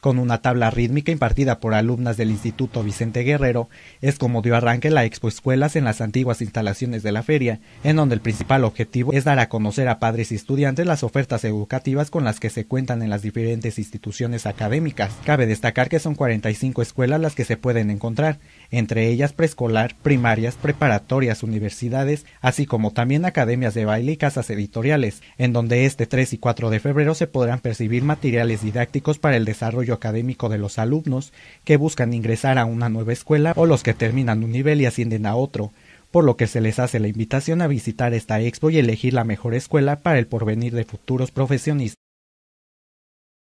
Con una tabla rítmica impartida por alumnas del Instituto Vicente Guerrero, es como dio arranque la Expo Escuelas en las antiguas instalaciones de la feria, en donde el principal objetivo es dar a conocer a padres y estudiantes las ofertas educativas con las que se cuentan en las diferentes instituciones académicas. Cabe destacar que son 45 escuelas las que se pueden encontrar, entre ellas preescolar, primarias, preparatorias, universidades, así como también academias de baile y casas editoriales, en donde este 3 y 4 de febrero se podrán percibir materiales didácticos para el desarrollo académico de los alumnos que buscan ingresar a una nueva escuela o los que terminan un nivel y ascienden a otro, por lo que se les hace la invitación a visitar esta expo y elegir la mejor escuela para el porvenir de futuros profesionistas.